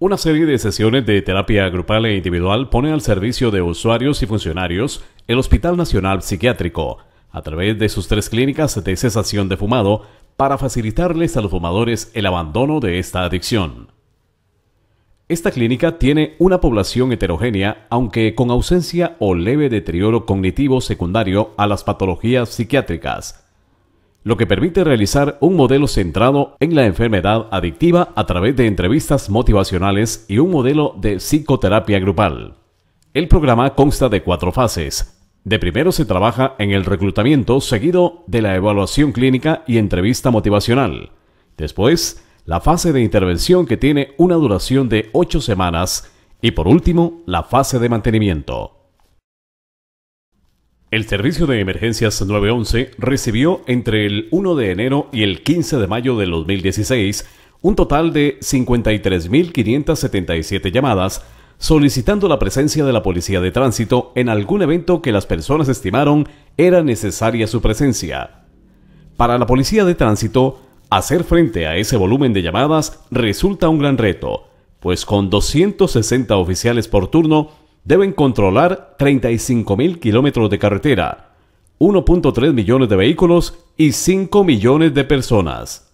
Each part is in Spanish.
Una serie de sesiones de terapia grupal e individual pone al servicio de usuarios y funcionarios el Hospital Nacional Psiquiátrico, a través de sus tres clínicas de cesación de fumado, para facilitarles a los fumadores el abandono de esta adicción. Esta clínica tiene una población heterogénea, aunque con ausencia o leve deterioro cognitivo secundario a las patologías psiquiátricas, lo que permite realizar un modelo centrado en la enfermedad adictiva a través de entrevistas motivacionales y un modelo de psicoterapia grupal. El programa consta de cuatro fases. De primero se trabaja en el reclutamiento, seguido de la evaluación clínica y entrevista motivacional. Después, la fase de intervención que tiene una duración de ocho semanas y por último, la fase de mantenimiento. El Servicio de Emergencias 911 recibió entre el 1 de enero y el 15 de mayo del 2016 un total de 53.577 llamadas solicitando la presencia de la Policía de Tránsito en algún evento que las personas estimaron era necesaria su presencia. Para la Policía de Tránsito, hacer frente a ese volumen de llamadas resulta un gran reto, pues con 260 oficiales por turno, deben controlar 35.000 kilómetros de carretera, 1.3 millones de vehículos y 5 millones de personas.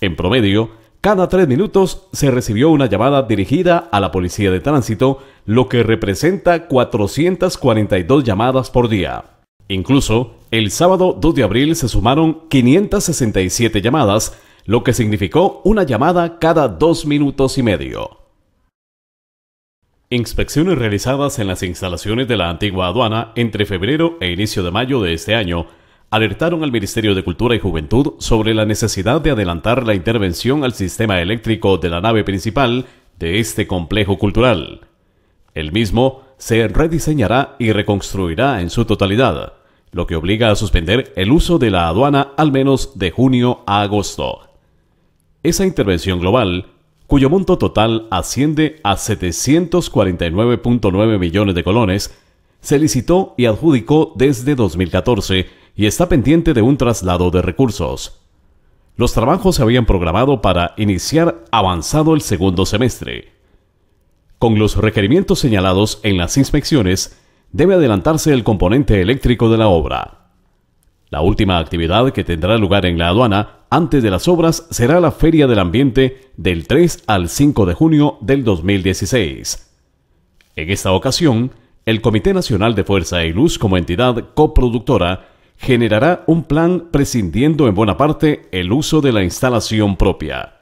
En promedio, cada tres minutos se recibió una llamada dirigida a la policía de tránsito, lo que representa 442 llamadas por día. Incluso, el sábado 2 de abril se sumaron 567 llamadas, lo que significó una llamada cada dos minutos y medio. Inspecciones realizadas en las instalaciones de la antigua aduana entre febrero e inicio de mayo de este año alertaron al Ministerio de Cultura y Juventud sobre la necesidad de adelantar la intervención al sistema eléctrico de la nave principal de este complejo cultural. El mismo se rediseñará y reconstruirá en su totalidad, lo que obliga a suspender el uso de la aduana al menos de junio a agosto. Esa intervención global cuyo monto total asciende a 749.9 millones de colones, se licitó y adjudicó desde 2014 y está pendiente de un traslado de recursos. Los trabajos se habían programado para iniciar avanzado el segundo semestre. Con los requerimientos señalados en las inspecciones, debe adelantarse el componente eléctrico de la obra. La última actividad que tendrá lugar en la aduana antes de las obras será la Feria del Ambiente del 3 al 5 de junio del 2016. En esta ocasión, el Comité Nacional de Fuerza y Luz como entidad coproductora generará un plan prescindiendo en buena parte el uso de la instalación propia.